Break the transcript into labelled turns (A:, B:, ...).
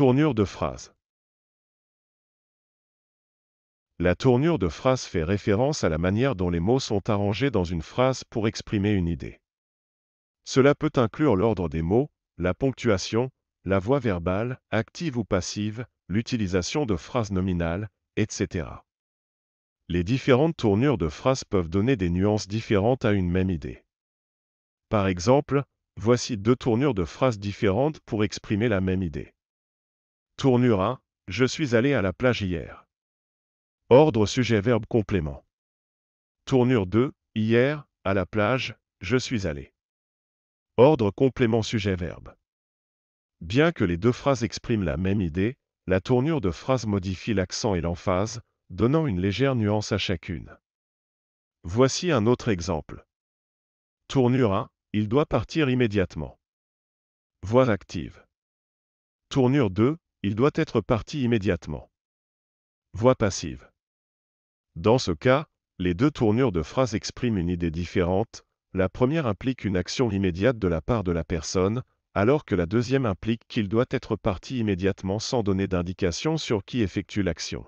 A: Tournure de phrase La tournure de phrase fait référence à la manière dont les mots sont arrangés dans une phrase pour exprimer une idée. Cela peut inclure l'ordre des mots, la ponctuation, la voix verbale, active ou passive, l'utilisation de phrases nominales, etc. Les différentes tournures de phrases peuvent donner des nuances différentes à une même idée. Par exemple, voici deux tournures de phrases différentes pour exprimer la même idée. Tournure 1. Je suis allé à la plage hier. Ordre sujet verbe complément. Tournure 2. Hier, à la plage, je suis allé. Ordre complément sujet verbe. Bien que les deux phrases expriment la même idée, la tournure de phrase modifie l'accent et l'emphase, donnant une légère nuance à chacune. Voici un autre exemple. Tournure 1. Il doit partir immédiatement. Voix active. Tournure 2 il doit être parti immédiatement. Voix passive. Dans ce cas, les deux tournures de phrase expriment une idée différente, la première implique une action immédiate de la part de la personne, alors que la deuxième implique qu'il doit être parti immédiatement sans donner d'indication sur qui effectue l'action.